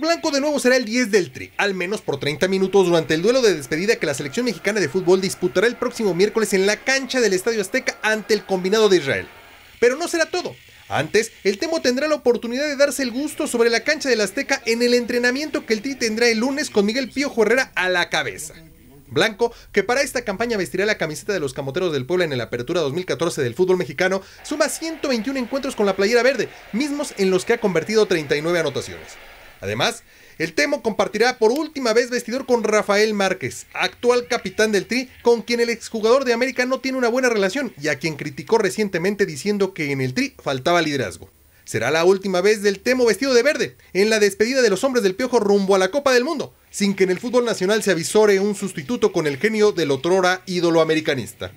Blanco de nuevo será el 10 del Tri, al menos por 30 minutos durante el duelo de despedida que la selección mexicana de fútbol disputará el próximo miércoles en la cancha del Estadio Azteca ante el combinado de Israel. Pero no será todo. Antes, el Temo tendrá la oportunidad de darse el gusto sobre la cancha del Azteca en el entrenamiento que el Tri tendrá el lunes con Miguel Pío Herrera a la cabeza. Blanco, que para esta campaña vestirá la camiseta de los Camoteros del Puebla en la apertura 2014 del fútbol mexicano, suma 121 encuentros con la playera verde, mismos en los que ha convertido 39 anotaciones. Además, el Temo compartirá por última vez vestidor con Rafael Márquez, actual capitán del Tri, con quien el exjugador de América no tiene una buena relación y a quien criticó recientemente diciendo que en el Tri faltaba liderazgo. Será la última vez del Temo vestido de verde en la despedida de los hombres del Piojo rumbo a la Copa del Mundo, sin que en el fútbol nacional se avisore un sustituto con el genio del otrora ídolo americanista.